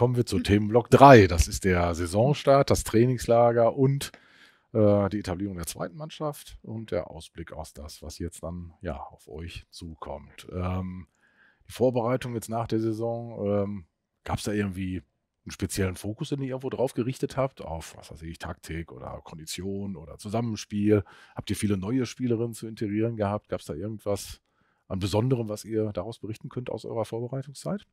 kommen wir zu Themenblock 3. Das ist der Saisonstart, das Trainingslager und äh, die Etablierung der zweiten Mannschaft und der Ausblick aus das, was jetzt dann ja auf euch zukommt. Ähm, die Vorbereitung jetzt nach der Saison, ähm, gab es da irgendwie einen speziellen Fokus, den ihr irgendwo drauf gerichtet habt? Auf, was weiß ich, Taktik oder Kondition oder Zusammenspiel? Habt ihr viele neue Spielerinnen zu integrieren gehabt? Gab es da irgendwas an Besonderem, was ihr daraus berichten könnt aus eurer Vorbereitungszeit?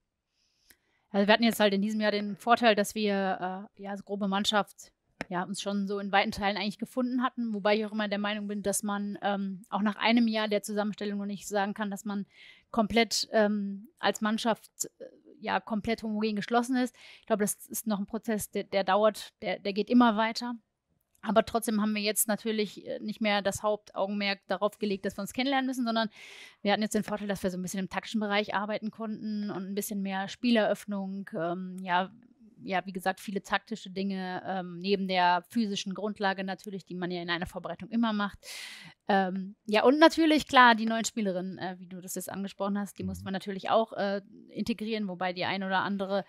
Also wir hatten jetzt halt in diesem Jahr den Vorteil, dass wir äh, ja als grobe Mannschaft ja, uns schon so in weiten Teilen eigentlich gefunden hatten, wobei ich auch immer der Meinung bin, dass man ähm, auch nach einem Jahr der Zusammenstellung noch nicht sagen kann, dass man komplett ähm, als Mannschaft äh, ja komplett homogen geschlossen ist. Ich glaube, das ist noch ein Prozess, der, der dauert, der, der geht immer weiter. Aber trotzdem haben wir jetzt natürlich äh, nicht mehr das Hauptaugenmerk darauf gelegt, dass wir uns kennenlernen müssen, sondern wir hatten jetzt den Vorteil, dass wir so ein bisschen im taktischen Bereich arbeiten konnten und ein bisschen mehr Spieleröffnung, ähm, ja, ja, wie gesagt, viele taktische Dinge ähm, neben der physischen Grundlage natürlich, die man ja in einer Vorbereitung immer macht. Ähm, ja, und natürlich, klar, die neuen Spielerinnen, äh, wie du das jetzt angesprochen hast, die mhm. muss man natürlich auch äh, integrieren, wobei die ein oder andere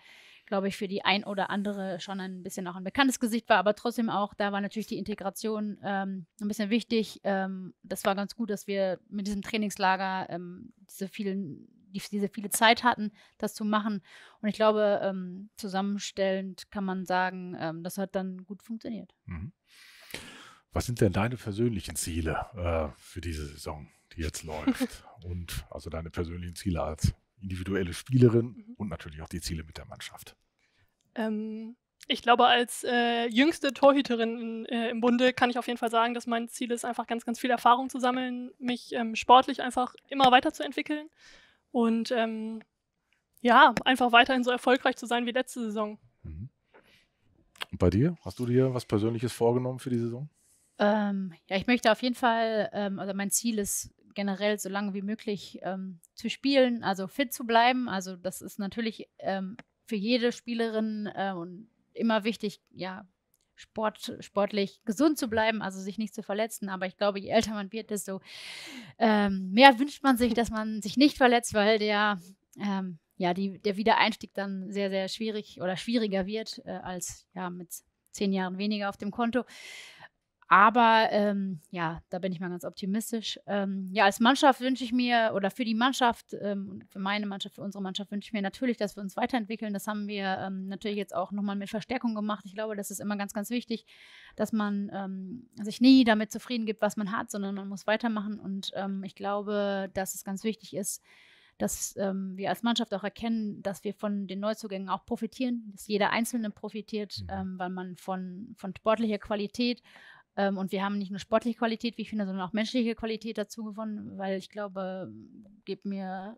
glaube ich, für die ein oder andere schon ein bisschen auch ein bekanntes Gesicht war, aber trotzdem auch, da war natürlich die Integration ähm, ein bisschen wichtig. Ähm, das war ganz gut, dass wir mit diesem Trainingslager ähm, diese vielen die, diese viele Zeit hatten, das zu machen. Und ich glaube, ähm, zusammenstellend kann man sagen, ähm, das hat dann gut funktioniert. Mhm. Was sind denn deine persönlichen Ziele äh, für diese Saison, die jetzt läuft? Und also deine persönlichen Ziele als individuelle Spielerin mhm. und natürlich auch die Ziele mit der Mannschaft. Ähm, ich glaube, als äh, jüngste Torhüterin äh, im Bunde kann ich auf jeden Fall sagen, dass mein Ziel ist, einfach ganz, ganz viel Erfahrung zu sammeln, mich ähm, sportlich einfach immer weiterzuentwickeln und ähm, ja, einfach weiterhin so erfolgreich zu sein wie letzte Saison. Mhm. Und bei dir? Hast du dir was Persönliches vorgenommen für die Saison? Ähm, ja, ich möchte auf jeden Fall, ähm, also mein Ziel ist, generell so lange wie möglich ähm, zu spielen, also fit zu bleiben. Also das ist natürlich ähm, für jede Spielerin äh, immer wichtig, ja, Sport, sportlich gesund zu bleiben, also sich nicht zu verletzen. Aber ich glaube, je älter man wird, desto ähm, mehr wünscht man sich, dass man sich nicht verletzt, weil der, ähm, ja, die, der Wiedereinstieg dann sehr, sehr schwierig oder schwieriger wird äh, als ja, mit zehn Jahren weniger auf dem Konto. Aber ähm, ja, da bin ich mal ganz optimistisch. Ähm, ja, als Mannschaft wünsche ich mir, oder für die Mannschaft, ähm, für meine Mannschaft, für unsere Mannschaft wünsche ich mir natürlich, dass wir uns weiterentwickeln. Das haben wir ähm, natürlich jetzt auch nochmal mit Verstärkung gemacht. Ich glaube, das ist immer ganz, ganz wichtig, dass man ähm, sich nie damit zufrieden gibt, was man hat, sondern man muss weitermachen. Und ähm, ich glaube, dass es ganz wichtig ist, dass ähm, wir als Mannschaft auch erkennen, dass wir von den Neuzugängen auch profitieren, dass jeder Einzelne profitiert, mhm. ähm, weil man von, von sportlicher Qualität ähm, und wir haben nicht nur sportliche Qualität, wie ich finde, sondern auch menschliche Qualität dazu gewonnen, weil ich glaube, gebt mir,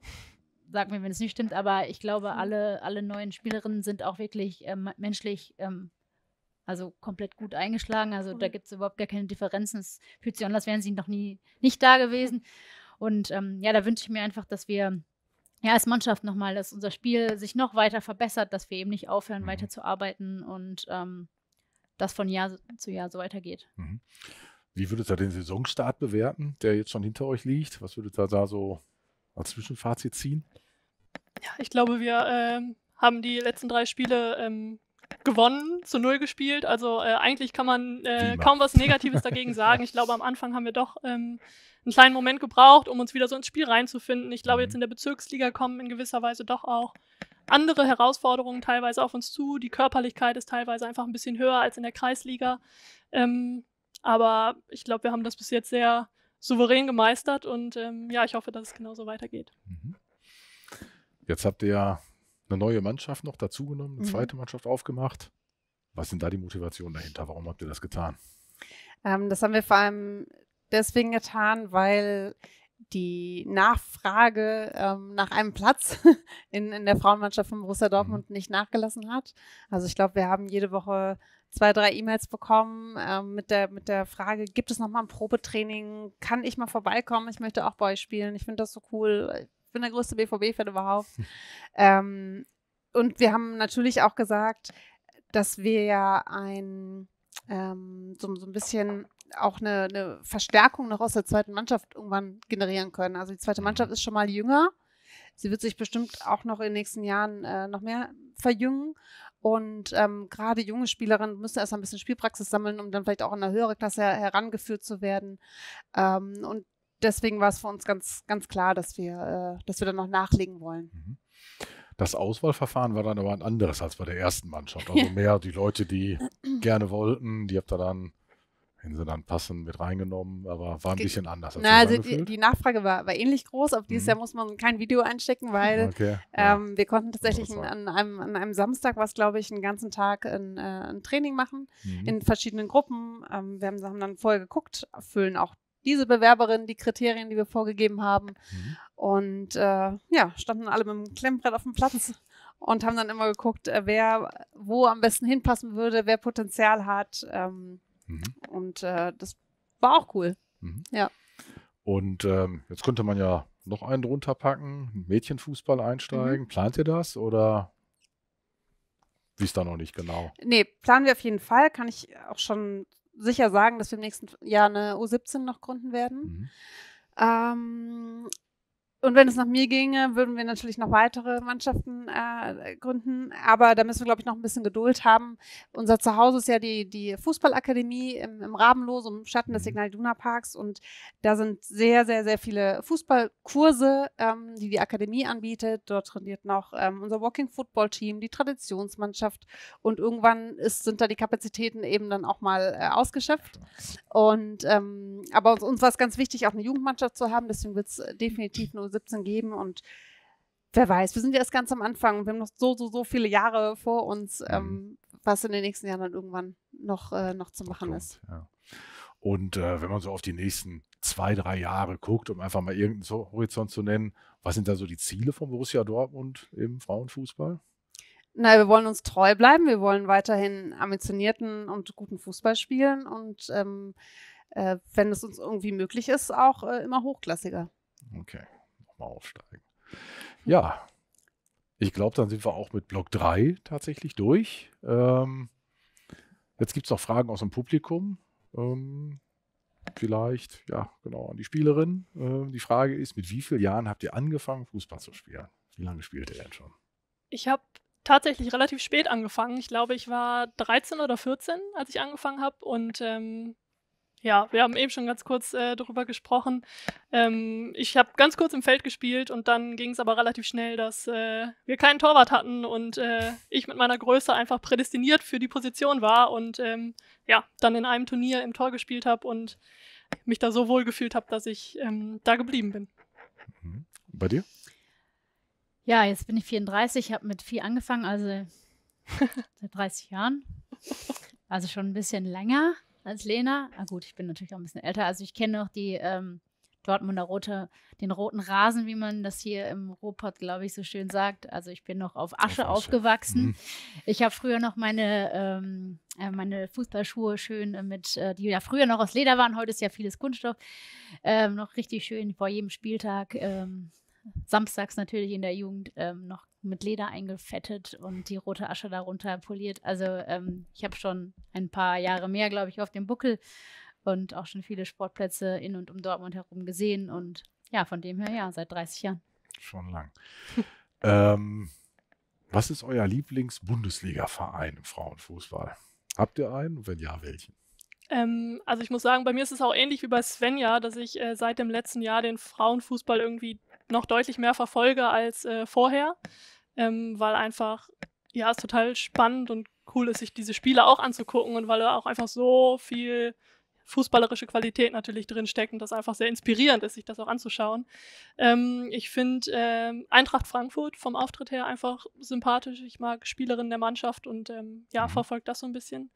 sag mir, wenn es nicht stimmt, aber ich glaube, hm. alle, alle neuen Spielerinnen sind auch wirklich ähm, menschlich ähm, also komplett gut eingeschlagen. Also da gibt es überhaupt gar keine Differenzen. Es fühlt sich an, als wären sie noch nie nicht da gewesen. Und ähm, ja, da wünsche ich mir einfach, dass wir ja als Mannschaft nochmal, dass unser Spiel sich noch weiter verbessert, dass wir eben nicht aufhören, weiterzuarbeiten. Mhm. und ähm, das von Jahr zu Jahr so weitergeht. Mhm. Wie würdet ihr den Saisonstart bewerten, der jetzt schon hinter euch liegt? Was würdet ihr da so als Zwischenfazit ziehen? Ja, ich glaube, wir ähm, haben die letzten drei Spiele ähm, gewonnen, zu null gespielt. Also äh, eigentlich kann man äh, kaum was Negatives dagegen sagen. Ich glaube, am Anfang haben wir doch ähm, einen kleinen Moment gebraucht, um uns wieder so ins Spiel reinzufinden. Ich glaube, mhm. jetzt in der Bezirksliga kommen in gewisser Weise doch auch andere Herausforderungen teilweise auf uns zu. Die Körperlichkeit ist teilweise einfach ein bisschen höher als in der Kreisliga. Ähm, aber ich glaube, wir haben das bis jetzt sehr souverän gemeistert und ähm, ja, ich hoffe, dass es genauso weitergeht. Mhm. Jetzt habt ihr ja eine neue Mannschaft noch dazugenommen, eine mhm. zweite Mannschaft aufgemacht. Was sind da die Motivationen dahinter? Warum habt ihr das getan? Ähm, das haben wir vor allem deswegen getan, weil die Nachfrage ähm, nach einem Platz in, in der Frauenmannschaft von Borussia mhm. Dortmund nicht nachgelassen hat. Also ich glaube, wir haben jede Woche zwei, drei E-Mails bekommen ähm, mit, der, mit der Frage, gibt es nochmal ein Probetraining? Kann ich mal vorbeikommen? Ich möchte auch bei euch spielen. Ich finde das so cool. Ich bin der größte BVB-Fan überhaupt. ähm, und wir haben natürlich auch gesagt, dass wir ja ein ähm, so, so ein bisschen auch eine, eine, Verstärkung noch aus der zweiten Mannschaft irgendwann generieren können. Also die zweite Mannschaft mhm. ist schon mal jünger. Sie wird sich bestimmt auch noch in den nächsten Jahren äh, noch mehr verjüngen. Und ähm, gerade junge Spielerinnen müssen erst ein bisschen Spielpraxis sammeln, um dann vielleicht auch in eine höhere Klasse herangeführt zu werden. Ähm, und deswegen war es für uns ganz, ganz klar, dass wir, äh, dass wir dann noch nachlegen wollen. Mhm. Das Auswahlverfahren war dann aber ein anderes als bei der ersten Mannschaft. Also mehr die Leute, die gerne wollten, die habt ihr dann wenn sie dann passen, mit reingenommen, aber war ein Ge bisschen anders. Als na, also die, die, Nachfrage war, war ähnlich groß. Auf dieses mhm. Jahr muss man kein Video einstecken, weil okay. ähm, ja. wir konnten tatsächlich an einem, an einem Samstag, was glaube ich, einen ganzen Tag ein, äh, ein Training machen mhm. in verschiedenen Gruppen. Ähm, wir haben, haben, dann vorher geguckt, erfüllen auch diese Bewerberin die Kriterien, die wir vorgegeben haben. Mhm. Und äh, ja, standen alle mit dem Klemmbrett auf dem Platz und haben dann immer geguckt, äh, wer wo am besten hinpassen würde, wer Potenzial hat. Ähm, Mhm. Und äh, das war auch cool. Mhm. Ja. Und ähm, jetzt könnte man ja noch einen drunter packen, Mädchenfußball einsteigen. Mhm. Plant ihr das oder wie ist da noch nicht genau? Nee, planen wir auf jeden Fall. Kann ich auch schon sicher sagen, dass wir im nächsten Jahr eine U17 noch gründen werden. Mhm. Ähm, und wenn es nach mir ginge, würden wir natürlich noch weitere Mannschaften äh, gründen. Aber da müssen wir, glaube ich, noch ein bisschen Geduld haben. Unser Zuhause ist ja die, die Fußballakademie im, im Rabenlos, im Schatten des mhm. Signal Iduna Parks. Und da sind sehr, sehr, sehr viele Fußballkurse, ähm, die die Akademie anbietet. Dort trainiert noch ähm, unser Walking Football Team, die Traditionsmannschaft. Und irgendwann ist, sind da die Kapazitäten eben dann auch mal äh, ausgeschöpft. Und, ähm, aber uns, uns war es ganz wichtig, auch eine Jugendmannschaft zu haben. Deswegen wird es äh, definitiv nur 17 geben und wer weiß, wir sind ja erst ganz am Anfang. Wir haben noch so, so, so viele Jahre vor uns, mhm. ähm, was in den nächsten Jahren dann irgendwann noch, äh, noch zu machen ist. Ja. Und äh, wenn man so auf die nächsten zwei, drei Jahre guckt, um einfach mal irgendeinen Horizont zu nennen, was sind da so die Ziele von Borussia Dortmund im Frauenfußball? Na, wir wollen uns treu bleiben. Wir wollen weiterhin ambitionierten und guten Fußball spielen und ähm, äh, wenn es uns irgendwie möglich ist, auch äh, immer hochklassiger. Okay nochmal aufsteigen. Ja, ich glaube, dann sind wir auch mit Block 3 tatsächlich durch. Ähm, jetzt gibt es noch Fragen aus dem Publikum. Ähm, vielleicht, ja, genau, an die Spielerin. Ähm, die Frage ist, mit wie vielen Jahren habt ihr angefangen, Fußball zu spielen? Wie lange spielt ihr denn schon? Ich habe tatsächlich relativ spät angefangen. Ich glaube, ich war 13 oder 14, als ich angefangen habe und ähm, ja, wir haben eben schon ganz kurz äh, darüber gesprochen. Ähm, ich habe ganz kurz im Feld gespielt und dann ging es aber relativ schnell, dass äh, wir keinen Torwart hatten und äh, ich mit meiner Größe einfach prädestiniert für die Position war und ähm, ja, dann in einem Turnier im Tor gespielt habe und mich da so wohl gefühlt habe, dass ich ähm, da geblieben bin. Mhm. Bei dir? Ja, jetzt bin ich 34, habe mit viel angefangen, also seit 30 Jahren. Also schon ein bisschen länger als Lena. Ah, gut, ich bin natürlich auch ein bisschen älter. Also ich kenne noch die ähm, Dortmunder rote, den roten Rasen, wie man das hier im Ruhrpott, glaube ich, so schön sagt. Also ich bin noch auf Asche, auf Asche. aufgewachsen. Mhm. Ich habe früher noch meine, ähm, äh, meine Fußballschuhe schön äh, mit, äh, die ja früher noch aus Leder waren, heute ist ja vieles Kunststoff, ähm, noch richtig schön vor jedem Spieltag ähm, samstags natürlich in der Jugend ähm, noch mit Leder eingefettet und die rote Asche darunter poliert. Also ähm, ich habe schon ein paar Jahre mehr, glaube ich, auf dem Buckel und auch schon viele Sportplätze in und um Dortmund herum gesehen. Und ja, von dem her ja, seit 30 Jahren. Schon lang. ähm, was ist euer Lieblings-Bundesliga-Verein im Frauenfußball? Habt ihr einen? Wenn ja, welchen? Ähm, also ich muss sagen, bei mir ist es auch ähnlich wie bei Svenja, dass ich äh, seit dem letzten Jahr den Frauenfußball irgendwie noch deutlich mehr verfolge als äh, vorher, ähm, weil einfach, ja, es total spannend und cool ist, sich diese Spiele auch anzugucken und weil da auch einfach so viel fußballerische Qualität natürlich drin steckt und das einfach sehr inspirierend ist, sich das auch anzuschauen. Ähm, ich finde ähm, Eintracht Frankfurt vom Auftritt her einfach sympathisch. Ich mag Spielerinnen der Mannschaft und ähm, ja, mhm. verfolge das so ein bisschen.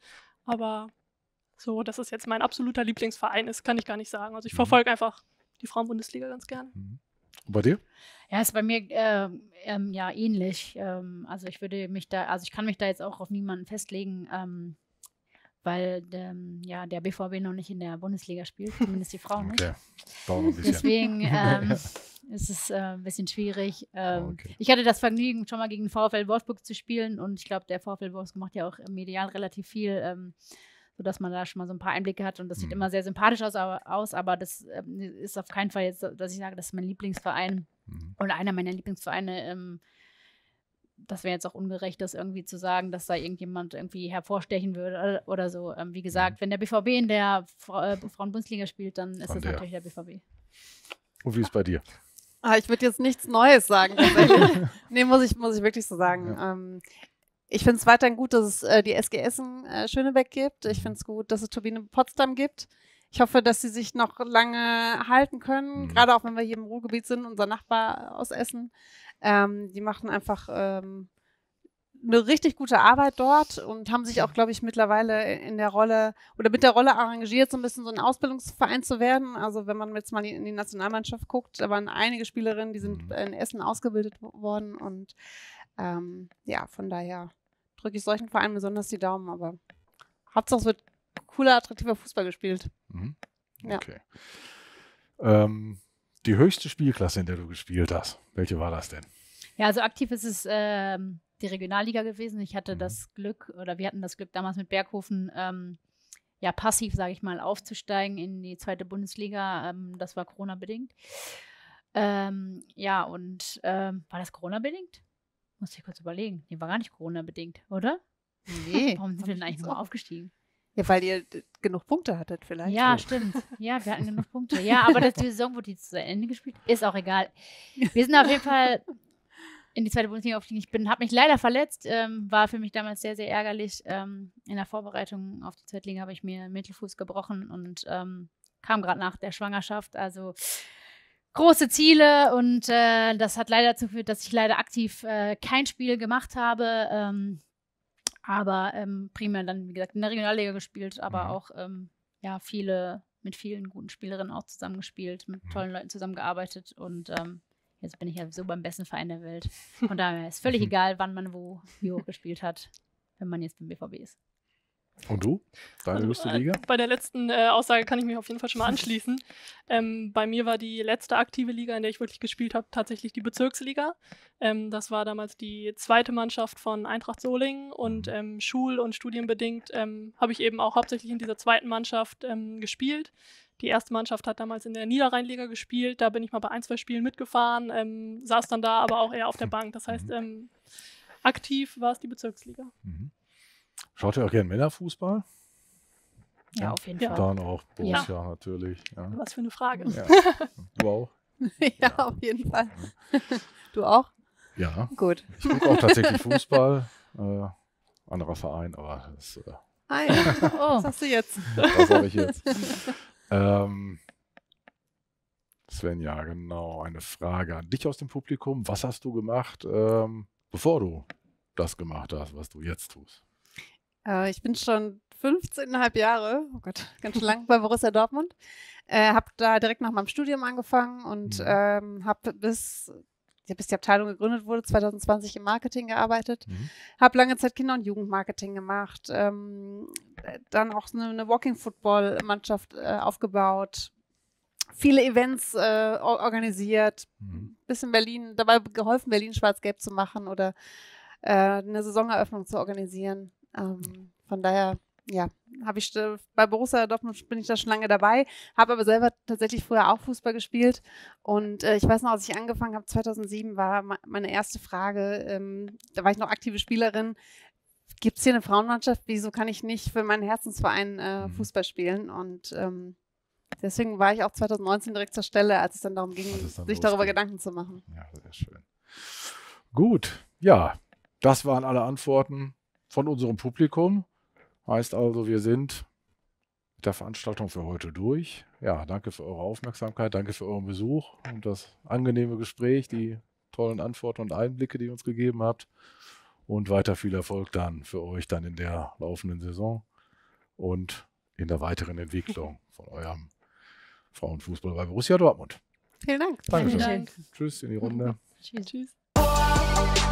Aber so, dass es jetzt mein absoluter Lieblingsverein ist, kann ich gar nicht sagen. Also ich mhm. verfolge einfach die Frauenbundesliga ganz gern. Mhm. Und bei dir? Ja, ist bei mir äh, ähm, ja ähnlich. Ähm, also ich würde mich da, also ich kann mich da jetzt auch auf niemanden festlegen, ähm, weil ähm, ja der BVB noch nicht in der Bundesliga spielt, zumindest die Frauen okay. nicht. Dauert ein bisschen. Deswegen ähm, ist es äh, ein bisschen schwierig. Ah, ähm, okay. Ich hatte das Vergnügen, schon mal gegen VfL Wolfsburg zu spielen und ich glaube, der VfL Wolfsburg macht ja auch medial relativ viel sodass man da schon mal so ein paar Einblicke hat. Und das sieht mhm. immer sehr sympathisch aus aber, aus, aber das ähm, ist auf keinen Fall jetzt, dass ich sage, das ist mein Lieblingsverein mhm. und einer meiner Lieblingsvereine. Ähm, das wäre jetzt auch ungerecht, das irgendwie zu sagen, dass da irgendjemand irgendwie hervorstechen würde äh, oder so. Ähm, wie gesagt, mhm. wenn der BVB in der Fra äh, Frauenbundesliga spielt, dann ist Von das der. natürlich der BVB. Und wie ist bei dir? Ah, ich würde jetzt nichts Neues sagen. nee, muss ich, muss ich wirklich so sagen. Ja. Ähm, ich finde es weiterhin gut, dass es äh, die SGS in äh, Schönebeck gibt. Ich finde es gut, dass es Turbine Potsdam gibt. Ich hoffe, dass sie sich noch lange halten können, mhm. gerade auch wenn wir hier im Ruhrgebiet sind, unser Nachbar aus Essen. Ähm, die machen einfach ähm, eine richtig gute Arbeit dort und haben sich auch, glaube ich, mittlerweile in der Rolle oder mit der Rolle arrangiert, so ein bisschen so ein Ausbildungsverein zu werden. Also wenn man jetzt mal in die Nationalmannschaft guckt, da waren einige Spielerinnen, die sind mhm. in Essen ausgebildet worden und ähm, ja, von daher drücke ich solchen Vereinen besonders die Daumen, aber Hauptsache es wird cooler, attraktiver Fußball gespielt. Mhm. Okay. Ja. Ähm, die höchste Spielklasse, in der du gespielt hast, welche war das denn? Ja, also aktiv ist es ähm, die Regionalliga gewesen. Ich hatte mhm. das Glück, oder wir hatten das Glück damals mit Berghofen, ähm, ja, passiv, sage ich mal, aufzusteigen in die zweite Bundesliga. Ähm, das war Corona-bedingt. Ähm, ja, und ähm, war das Corona-bedingt? Muss ich kurz überlegen. Die war gar nicht Corona-bedingt, oder? Nee. Warum sind wir denn eigentlich nur aufgestiegen? Ja, weil ihr genug Punkte hattet vielleicht. Ja, stimmt. Ja, wir hatten genug Punkte. Ja, aber die Saison wurde jetzt zu Ende gespielt. Ist auch egal. Wir sind auf jeden Fall in die zweite Bundesliga aufgestiegen. Ich habe mich leider verletzt. Ähm, war für mich damals sehr, sehr ärgerlich. Ähm, in der Vorbereitung auf die zweite Liga habe ich mir Mittelfuß gebrochen und ähm, kam gerade nach der Schwangerschaft. Also große Ziele und äh, das hat leider dazu geführt, dass ich leider aktiv äh, kein Spiel gemacht habe. Ähm, aber ähm, primär dann, wie gesagt, in der Regionalliga gespielt, aber mhm. auch ähm, ja, viele, mit vielen guten Spielerinnen auch zusammengespielt, mit mhm. tollen Leuten zusammengearbeitet und ähm, jetzt bin ich ja so beim besten Verein der Welt. Von daher ist völlig mhm. egal, wann man wo wie hoch gespielt hat, wenn man jetzt beim BVB ist. Und du? Deine also, höchste äh, Liga? Bei der letzten äh, Aussage kann ich mich auf jeden Fall schon mal anschließen. Ähm, bei mir war die letzte aktive Liga, in der ich wirklich gespielt habe, tatsächlich die Bezirksliga. Ähm, das war damals die zweite Mannschaft von Eintracht Solingen und mhm. ähm, schul- und studienbedingt ähm, habe ich eben auch hauptsächlich in dieser zweiten Mannschaft ähm, gespielt. Die erste Mannschaft hat damals in der Niederrheinliga gespielt. Da bin ich mal bei ein, zwei Spielen mitgefahren, ähm, saß dann da aber auch eher auf der hm. Bank. Das heißt, mhm. aktiv war es die Bezirksliga. Mhm. Schaut ihr auch gerne Männerfußball? Ja, auf jeden Fall. Dann auch Borussia ja. natürlich. Ja. Was für eine Frage. Ja. Du auch? ja, ja, auf jeden Fall. Du auch? Ja. Gut. Ich gucke auch tatsächlich Fußball. Äh, anderer Verein, aber das. Äh, ah, oh. Was hast du jetzt? Was habe ich jetzt? ähm, Svenja, genau, eine Frage an dich aus dem Publikum. Was hast du gemacht, ähm, bevor du das gemacht hast, was du jetzt tust? Äh, ich bin schon 15,5 Jahre, oh Gott, ganz schön lang bei Borussia Dortmund. Äh, habe da direkt nach meinem Studium angefangen und mhm. ähm, habe bis ja, bis die Abteilung gegründet wurde, 2020 im Marketing gearbeitet, mhm. habe lange Zeit Kinder- und Jugendmarketing gemacht, ähm, dann auch eine, eine Walking-Football-Mannschaft äh, aufgebaut, viele Events äh, organisiert, mhm. bis in Berlin, dabei geholfen, Berlin schwarz-gelb zu machen oder äh, eine Saisoneröffnung zu organisieren. Ähm, hm. von daher, ja, habe ich äh, bei Borussia Dortmund bin ich da schon lange dabei, habe aber selber tatsächlich früher auch Fußball gespielt und äh, ich weiß noch, als ich angefangen habe 2007 war meine erste Frage, ähm, da war ich noch aktive Spielerin, gibt es hier eine Frauenmannschaft? Wieso kann ich nicht für meinen Herzensverein äh, hm. Fußball spielen? Und ähm, deswegen war ich auch 2019 direkt zur Stelle, als es dann darum ging, dann sich darüber Gedanken zu machen. Ja, sehr schön. Gut, ja, das waren alle Antworten von unserem Publikum. Heißt also, wir sind mit der Veranstaltung für heute durch. Ja, danke für eure Aufmerksamkeit, danke für euren Besuch und das angenehme Gespräch, die tollen Antworten und Einblicke, die ihr uns gegeben habt. Und weiter viel Erfolg dann für euch dann in der laufenden Saison und in der weiteren Entwicklung von eurem Frauenfußball bei Borussia Dortmund. Vielen Dank. Dankeschön. Dank. Tschüss in die Runde. Tschüss. Tschüss.